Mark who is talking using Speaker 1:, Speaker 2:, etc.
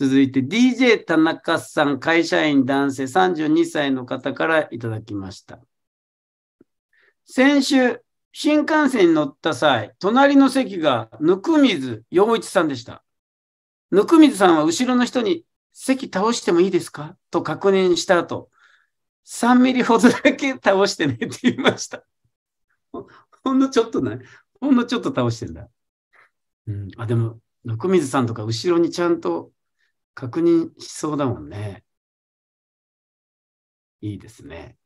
Speaker 1: 続いて DJ 田中さん、会社員男性32歳の方からいただきました。先週、新幹線に乗った際、隣の席が温水洋一さんでした。温水さんは後ろの人に席倒してもいいですかと確認した後、3ミリほどだけ倒してねって言いました。ほんのちょっとね、ほんのちょっと倒してんだ。うん、あ、でも、ぬみ水さんとか後ろ
Speaker 2: にちゃんと確認しそうだもんね。いいですね。